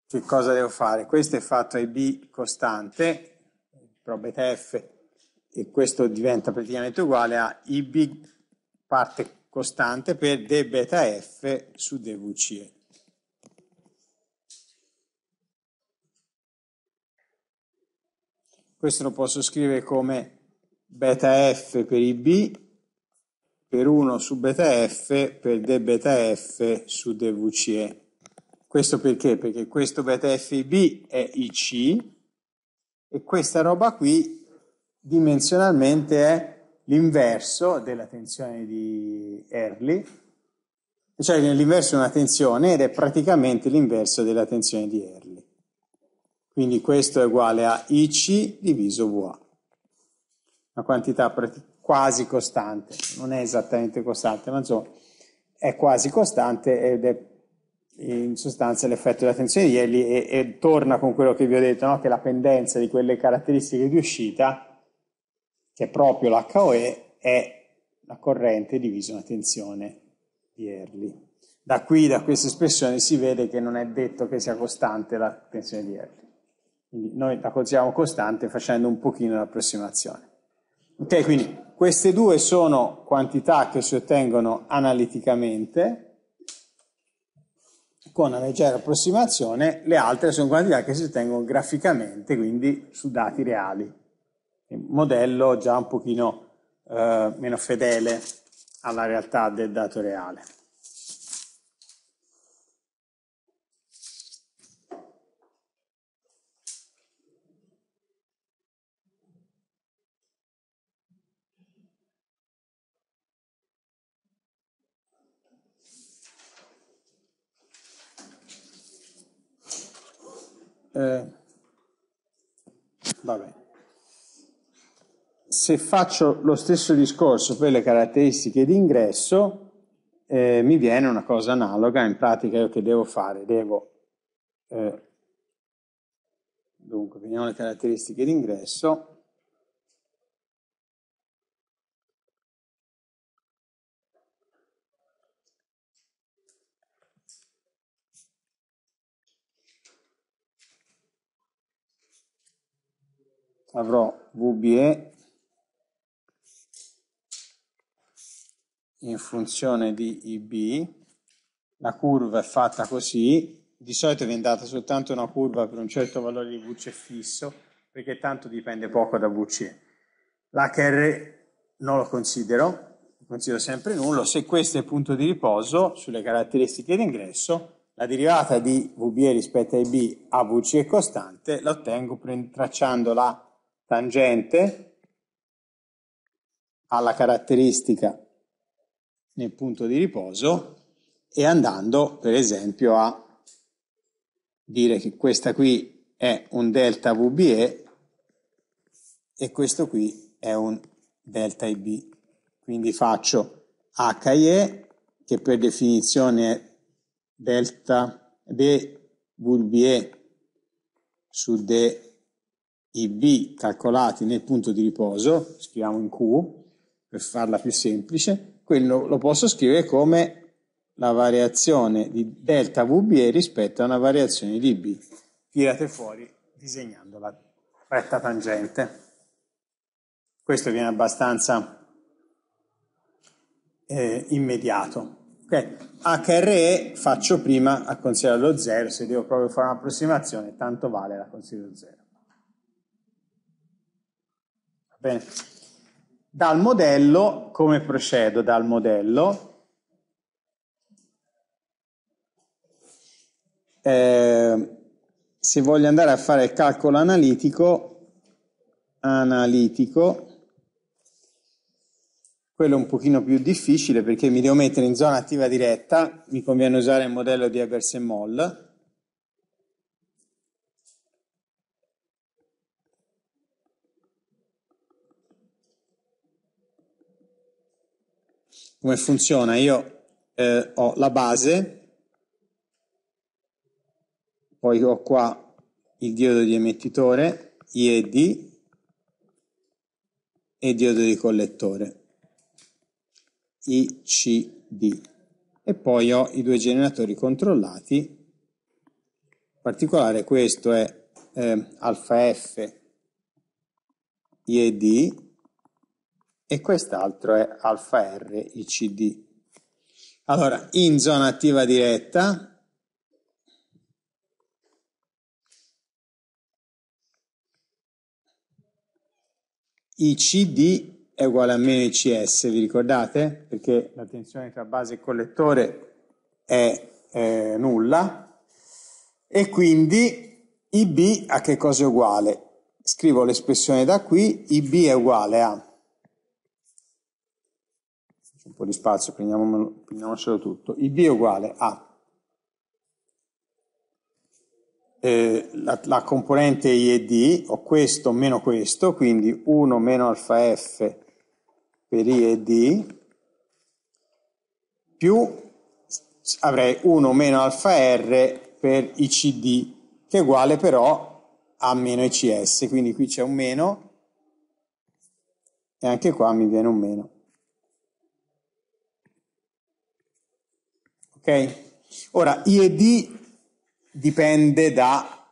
che cosa devo fare? Questo è fatto e b costante, probeta f, e questo diventa praticamente uguale a ib parte costante per d beta f su dvce. Questo lo posso scrivere come beta f per ib per 1 su beta f per d beta f su dvce. Questo perché? Perché questo beta fb è ic e questa roba qui dimensionalmente è l'inverso della tensione di Early, cioè l'inverso è una tensione ed è praticamente l'inverso della tensione di Early. Quindi questo è uguale a IC diviso VA, una quantità praticamente quasi costante, non è esattamente costante, ma insomma è quasi costante ed è in sostanza l'effetto della tensione di Ellie e, e torna con quello che vi ho detto, no? che la pendenza di quelle caratteristiche di uscita, che è proprio l'HOE, è la corrente divisa una tensione di Erli. Da qui, da questa espressione, si vede che non è detto che sia costante la tensione di Erli. Quindi noi la consideriamo costante facendo un pochino l'approssimazione. Ok, quindi queste due sono quantità che si ottengono analiticamente con una leggera approssimazione, le altre sono quantità che si ottengono graficamente, quindi su dati reali. Il modello già un pochino eh, meno fedele alla realtà del dato reale. eh, vabbè. Se faccio lo stesso discorso per le caratteristiche di ingresso, eh, mi viene una cosa analoga. In pratica, io che devo fare? Devo eh, dunque, vediamo le caratteristiche di ingresso. avrò VBE in funzione di IB, la curva è fatta così, di solito viene data soltanto una curva per un certo valore di VC fisso, perché tanto dipende poco da VC. L'HR non lo considero, lo considero sempre nullo, se questo è il punto di riposo sulle caratteristiche d'ingresso, la derivata di VBE rispetto a IB a VC è costante, la ottengo tracciando la tangente alla caratteristica nel punto di riposo e andando per esempio a dire che questa qui è un delta VBE e questo qui è un delta IB. Quindi faccio HIE che per definizione è delta D su D i B calcolati nel punto di riposo, scriviamo in Q per farla più semplice, quello lo posso scrivere come la variazione di delta VB rispetto a una variazione di B. Tirate fuori disegnando la retta tangente. Questo viene abbastanza eh, immediato. Okay. HRE faccio prima a considerare lo 0, se devo proprio fare un'approssimazione, tanto vale la considero 0. Bene. Dal modello, come procedo dal modello? Eh, se voglio andare a fare il calcolo analitico, analitico, quello è un pochino più difficile perché mi devo mettere in zona attiva diretta, mi conviene usare il modello di Ebersen-Moll, come funziona? Io eh, ho la base, poi ho qua il diodo di emettitore, IED e il diodo di collettore, ICD. E poi ho i due generatori controllati, in particolare questo è eh, alfa F IED e quest'altro è alfa R ICD. Allora, in zona attiva diretta, ICD è uguale a meno ICS, vi ricordate? Perché la tensione tra base e collettore è eh, nulla e quindi IB a che cosa è uguale? Scrivo l'espressione da qui, IB è uguale a un po' di spazio, prendiamocelo tutto, il b è uguale a eh, la, la, componente i e d, ho questo meno questo, quindi 1 meno alfa f per i e d, più avrei 1 meno alfa r per icd, che è uguale però a meno ics, quindi qui c'è un meno, e anche qua mi viene un meno. Ok? Ora, IED dipende da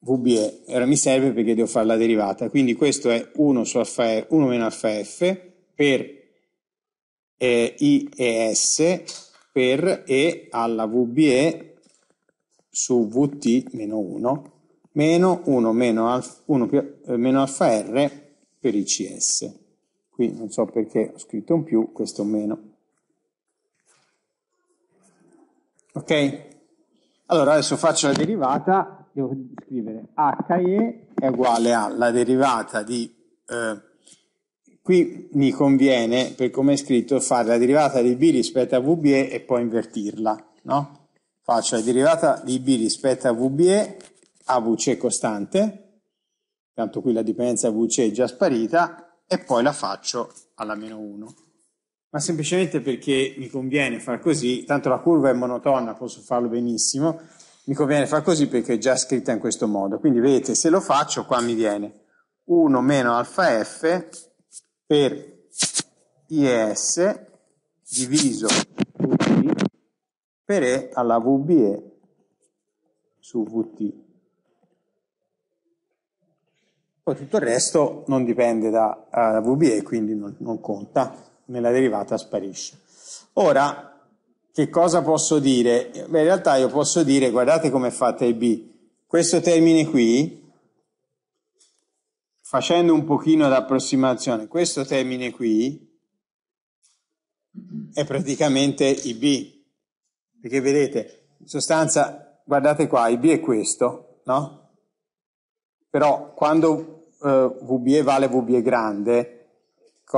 VBE, ora mi serve perché devo fare la derivata, quindi questo è 1 su alfa F, 1 meno alfa F per eh, I e S per E alla VBE su VT meno 1 meno 1 meno alfa, 1 più, eh, meno alfa R per ICS. Qui non so perché ho scritto un più, questo meno. Ok? Allora adesso faccio la derivata, devo scrivere HE è uguale alla derivata di... Eh, qui mi conviene, per come è scritto, fare la derivata di B rispetto a VBE e poi invertirla, no? Faccio la derivata di B rispetto a VBE a VC costante, tanto qui la dipendenza VC è già sparita, e poi la faccio alla meno 1 ma semplicemente perché mi conviene far così, tanto la curva è monotona, posso farlo benissimo, mi conviene far così perché è già scritta in questo modo. Quindi vedete, se lo faccio qua mi viene 1 meno alfa f per is diviso vt per e alla vbe su vt. Poi tutto il resto non dipende da uh, eh, VBE, quindi non, non conta nella derivata sparisce. Ora, che cosa posso dire? Beh, in realtà io posso dire, guardate come è fatta il B, questo termine qui, facendo un pochino d'approssimazione, questo termine qui è praticamente IB, perché vedete, in sostanza, guardate qua, IB è questo, no? Però quando eh, VB vale VB grande,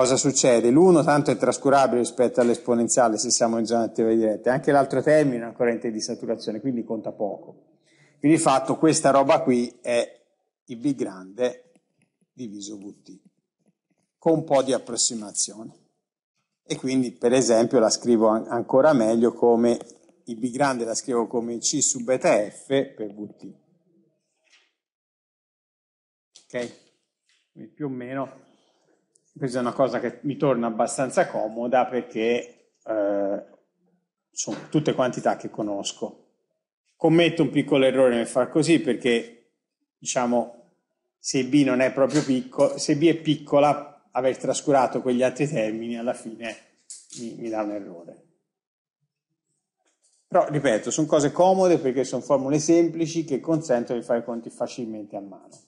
cosa succede? L'uno tanto è trascurabile rispetto all'esponenziale se siamo in zona attiva di diretta, anche l'altro termine è una corrente di saturazione, quindi conta poco. Quindi di fatto questa roba qui è IB grande diviso VT, con un po' di approssimazione. E quindi per esempio la scrivo an ancora meglio come B grande la scrivo come C su beta F per VT. Ok? Quindi più o meno questa è una cosa che mi torna abbastanza comoda perché eh, sono tutte quantità che conosco. Commetto un piccolo errore nel far così perché, diciamo, se B non è proprio piccola, se B è piccola, aver trascurato quegli altri termini alla fine mi, mi dà un errore. Però, ripeto, sono cose comode perché sono formule semplici che consentono di fare conti facilmente a mano.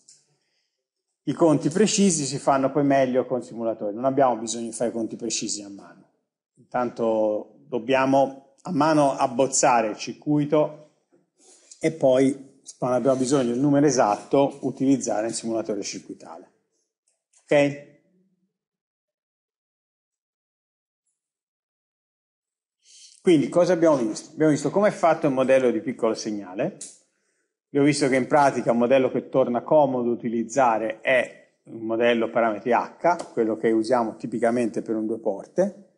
I conti precisi si fanno poi meglio con simulatori, non abbiamo bisogno di fare conti precisi a mano. Intanto dobbiamo a mano abbozzare il circuito e poi, quando abbiamo bisogno del numero esatto, utilizzare il simulatore circuitale. Ok? Quindi cosa abbiamo visto? Abbiamo visto come è fatto il modello di piccolo segnale, io ho visto che in pratica un modello che torna comodo utilizzare è un modello parametri H, quello che usiamo tipicamente per un due porte,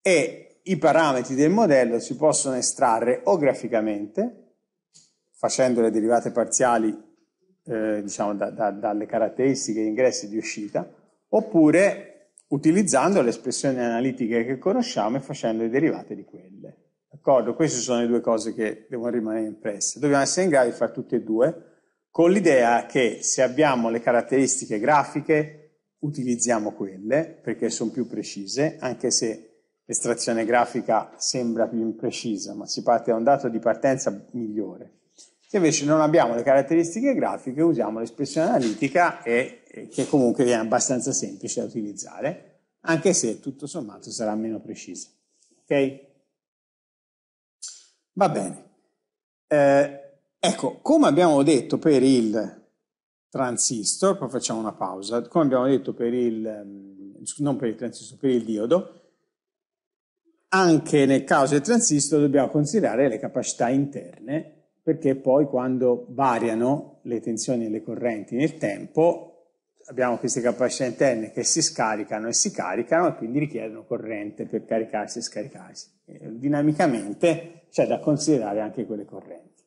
e i parametri del modello si possono estrarre o graficamente, facendo le derivate parziali eh, diciamo da, da, dalle caratteristiche di ingresso e di uscita, oppure utilizzando le espressioni analitiche che conosciamo e facendo le derivate di quelle. D'accordo? Queste sono le due cose che devono rimanere impresse. Dobbiamo essere in grado di fare tutte e due, con l'idea che se abbiamo le caratteristiche grafiche, utilizziamo quelle, perché sono più precise, anche se l'estrazione grafica sembra più imprecisa, ma si parte da un dato di partenza migliore. Se invece non abbiamo le caratteristiche grafiche, usiamo l'espressione analitica e, e che comunque viene abbastanza semplice da utilizzare, anche se tutto sommato sarà meno precisa. Okay? Va bene. Eh, ecco, come abbiamo detto per il transistor, poi facciamo una pausa, come abbiamo detto per il, ehm, non per il transistor, per il diodo, anche nel caso del transistor dobbiamo considerare le capacità interne, perché poi quando variano le tensioni e le correnti nel tempo, abbiamo queste capacità interne che si scaricano e si caricano e quindi richiedono corrente per caricarsi e scaricarsi. Eh, dinamicamente cioè da considerare anche quelle correnti.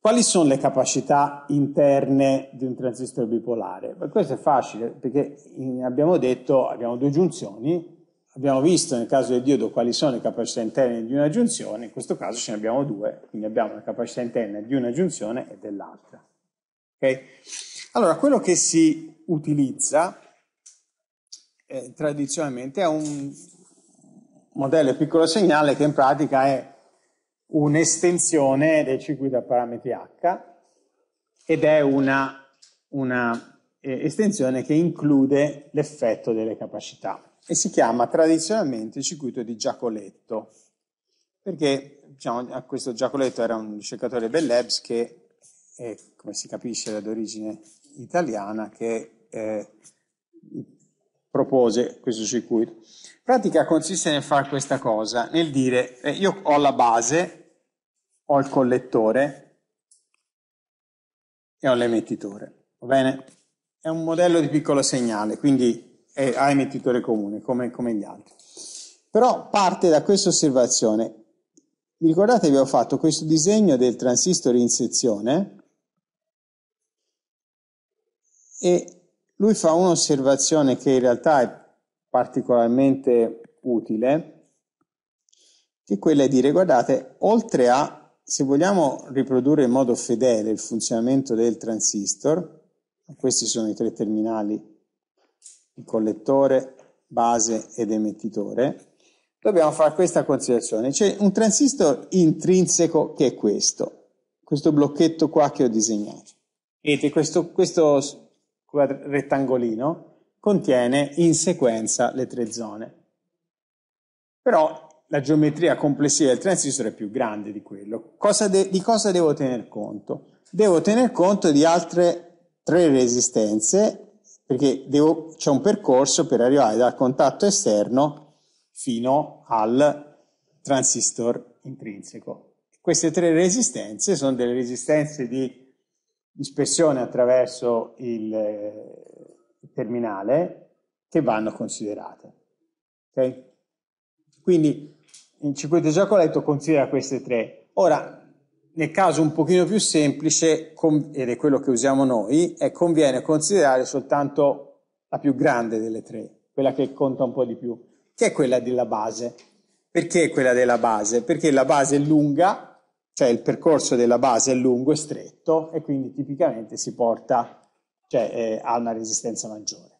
Quali sono le capacità interne di un transistor bipolare? Beh, questo è facile perché abbiamo detto abbiamo due giunzioni, abbiamo visto nel caso del diodo quali sono le capacità interne di una giunzione, in questo caso ce ne abbiamo due, quindi abbiamo la capacità interna di una giunzione e dell'altra. Okay? Allora, quello che si utilizza eh, tradizionalmente è un modello piccolo segnale che in pratica è un'estensione del circuito a parametri H ed è una, una eh, estensione che include l'effetto delle capacità e si chiama tradizionalmente circuito di Giacoletto perché diciamo, questo Giacoletto era un ricercatore Bell Labs che è, come si capisce era d'origine italiana che eh, propose questo circuito. In pratica consiste nel fare questa cosa, nel dire eh, io ho la base ho il collettore e ho l'emettitore, va bene? È un modello di piccolo segnale, quindi è, ha emettitore comune, come, come gli altri. Però parte da questa osservazione. Vi ricordate che avevo fatto questo disegno del transistor in sezione? E lui fa un'osservazione che in realtà è particolarmente utile, che quella è dire, guardate, oltre a se vogliamo riprodurre in modo fedele il funzionamento del transistor, questi sono i tre terminali, il collettore, base ed emettitore, dobbiamo fare questa considerazione. C'è un transistor intrinseco che è questo, questo blocchetto qua che ho disegnato. Vedete, questo, questo rettangolino contiene in sequenza le tre zone. Però la geometria complessiva del transistor è più grande di quello. Cosa de- di cosa devo tener conto? Devo tener conto di altre tre resistenze perché devo, c'è un percorso per arrivare dal contatto esterno fino al transistor intrinseco. Queste tre resistenze sono delle resistenze di dispersione attraverso il, terminale che vanno considerate. Okay? Quindi il circuito Giacoletto considera queste tre. Ora, nel caso un pochino più semplice, ed è quello che usiamo noi, è conviene considerare soltanto la più grande delle tre, quella che conta un po' di più, che è quella della base. Perché quella della base? Perché la base è lunga, cioè il percorso della base è lungo e stretto e quindi tipicamente si porta cioè, eh, a una resistenza maggiore.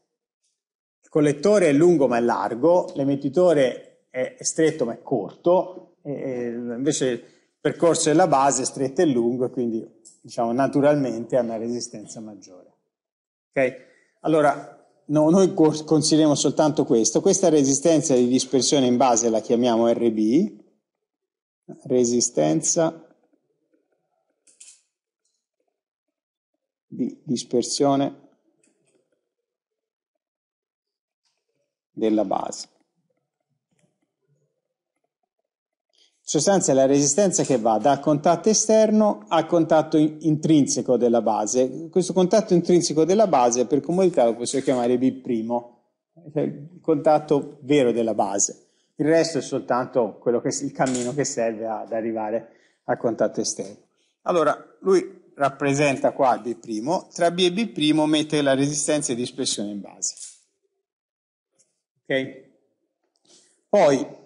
Il collettore è lungo ma è largo, l'emettitore è, è stretto ma è corto, e, invece il percorso della base è stretto e lungo quindi diciamo, naturalmente ha una resistenza maggiore. Okay? Allora, no, noi consideriamo soltanto questo, questa resistenza di dispersione in base la chiamiamo RB, resistenza di dispersione della base. sostanza è la resistenza che va dal contatto esterno al contatto intrinseco della base. Questo contatto intrinseco della base, per comodità, lo posso chiamare B', cioè il contatto vero della base. Il resto è soltanto che, il cammino che serve ad arrivare al contatto esterno. Allora, lui rappresenta qua il B', tra B e B' mette la resistenza di espressione in base. Ok? Poi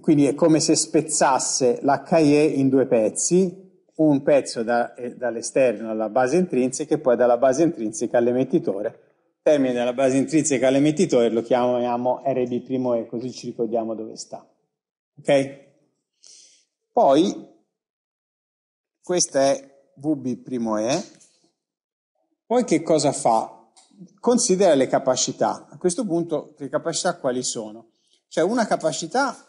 quindi è come se spezzasse l'HIE in due pezzi, un pezzo da, eh, dall'esterno alla base intrinseca e poi dalla base intrinseca all'emettitore. Termine della base intrinseca all'emettitore lo chiamiamo primo E, così ci ricordiamo dove sta. Ok? Poi, questa è VB primo E. Poi che cosa fa? Considera le capacità. A questo punto le capacità quali sono? Cioè una capacità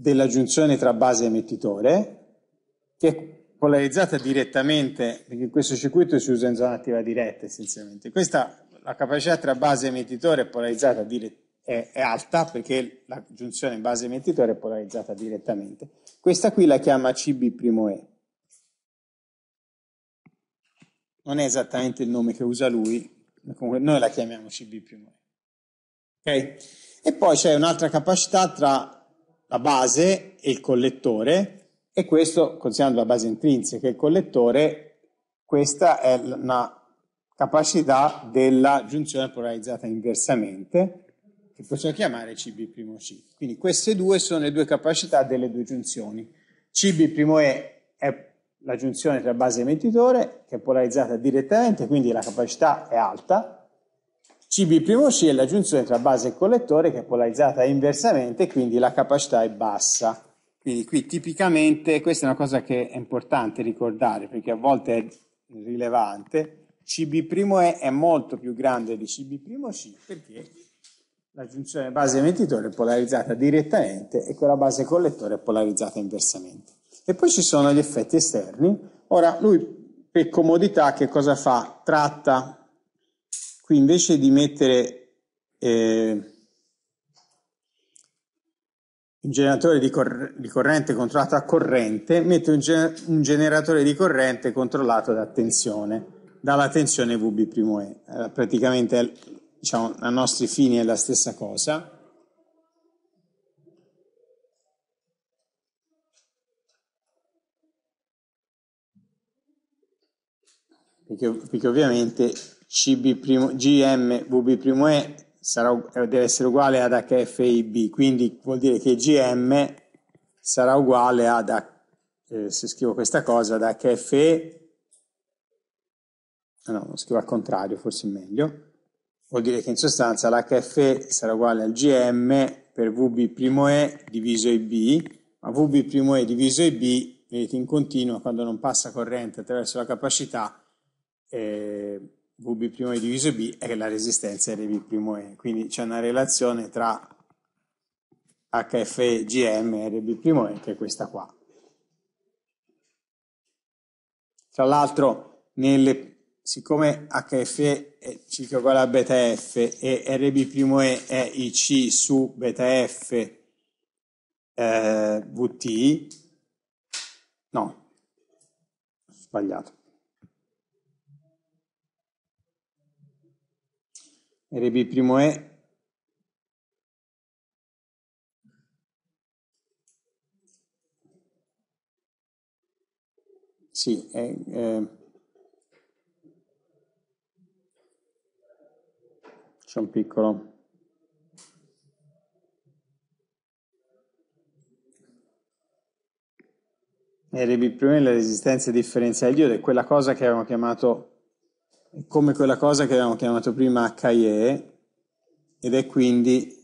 della giunzione tra base e emettitore, che è polarizzata direttamente, perché in questo circuito si usa in zona attiva diretta essenzialmente. Questa, la capacità tra base e emettitore è polarizzata direttamente è, alta perché la giunzione base emettitore è polarizzata direttamente. Questa qui la chiama CB'E. Non è esattamente il nome che usa lui, ma comunque noi la chiamiamo CB'E. Okay? E poi c'è un'altra capacità tra la base e il collettore e questo, considerando la base intrinseca e il collettore, questa è una capacità della giunzione polarizzata inversamente, che possiamo chiamare CB'C. Quindi queste due sono le due capacità delle due giunzioni. CB'E è la giunzione tra base e emettitore, che è polarizzata direttamente, quindi la capacità è alta, CB'C è la giunzione tra base e collettore che è polarizzata inversamente, quindi la capacità è bassa. Quindi qui tipicamente, questa è una cosa che è importante ricordare perché a volte è rilevante, CB'E è molto più grande di CB'C perché la giunzione base-emettitore è polarizzata direttamente e quella base-collettore è polarizzata inversamente. E poi ci sono gli effetti esterni. Ora, lui per comodità che cosa fa? Tratta Qui invece di mettere eh, un generatore di, cor di, corrente controllato a corrente, metto un, ge un, generatore di corrente controllato da tensione, dalla tensione VB'E. Allora, praticamente diciamo, a nostri fini è la stessa cosa. Perché, perché ovviamente CB', GM VB'E sarà, eh, deve essere uguale ad HFIB, quindi vuol dire che GM sarà uguale ad, eh, se scrivo questa cosa, ad HFE, no, lo scrivo al contrario, forse è meglio, vuol dire che in sostanza l'HFE sarà uguale al GM per VB'E diviso IB, ma VB'E diviso IB, vedete, in continuo, quando non passa corrente attraverso la capacità, eh, VB' diviso B è la resistenza RB'E, quindi c'è una relazione tra HFE, GM e RB'E che è questa qua. Tra l'altro, siccome HFE è circa uguale a beta F e RB'E è IC su beta F eh, VT, no, ho sbagliato Rb'E sì, è, è, eh, c'è un piccolo RB' è la resistenza differenziale di è quella cosa che avevamo chiamato come quella cosa che abbiamo chiamato prima HIE ed è quindi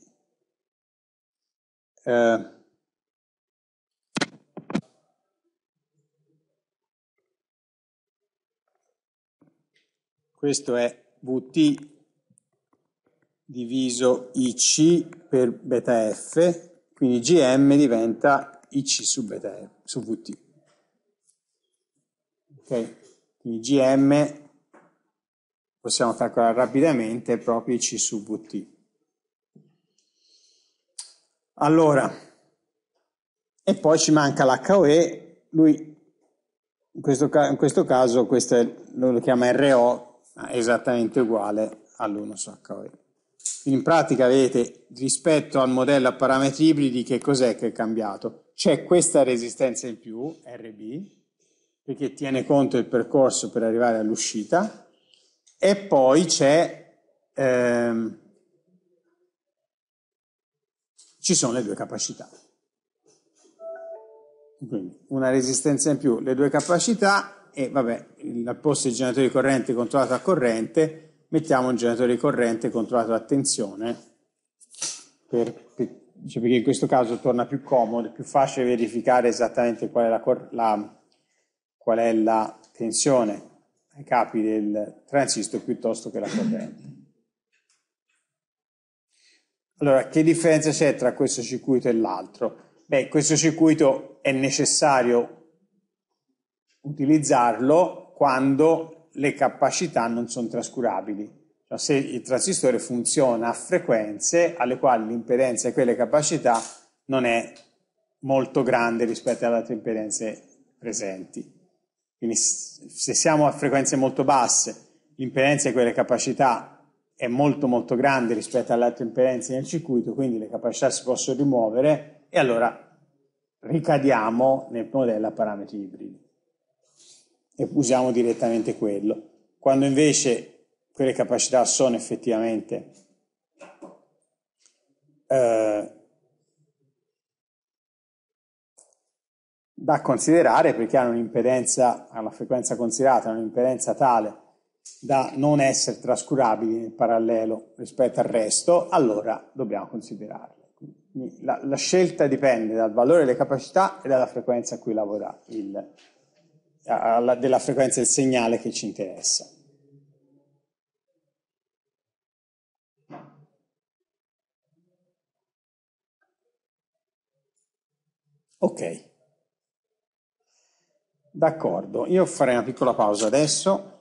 eh, questo è VT diviso IC per beta F, quindi GM diventa IC su, beta F, su VT. Ok? Quindi GM possiamo calcolare rapidamente proprio C su VT. Allora, e poi ci manca l'HOE, lui in questo, in questo caso questo è, lo chiama RO, esattamente uguale all'1 su HOE. in pratica vedete rispetto al modello a parametri ibridi che cos'è che è cambiato? C'è questa resistenza in più, RB, perché tiene conto del percorso per arrivare all'uscita, e poi c'è, ehm, ci sono le due capacità. Quindi una resistenza in più, le due capacità e vabbè, al posto di generatore di corrente controllato a corrente, mettiamo un generatore di corrente controllato a tensione, per, per, cioè perché in questo caso torna più comodo, più facile verificare esattamente qual è la, la, qual è la tensione ai capi del transistor piuttosto che la corrente. Allora, che differenza c'è tra questo circuito e l'altro? Beh, questo circuito è necessario utilizzarlo quando le capacità non sono trascurabili. Cioè, se il transistore funziona a frequenze alle quali l'impedenza e quelle capacità non è molto grande rispetto alle altre impedenze presenti. Quindi se siamo a frequenze molto basse, l'impedenza di quelle capacità è molto molto grande rispetto alle altre impedenze nel circuito, quindi le capacità si possono rimuovere e allora ricadiamo nel modello a parametri ibridi e usiamo direttamente quello. Quando invece quelle capacità sono effettivamente eh, da considerare perché hanno un'impedenza, hanno una frequenza considerata, un'impedenza tale da non essere trascurabili nel parallelo rispetto al resto, allora dobbiamo considerarle. La, la, scelta dipende dal valore delle capacità e dalla frequenza a cui lavora il, alla, della frequenza del segnale che ci interessa. Ok. D'accordo, io farei una piccola pausa adesso.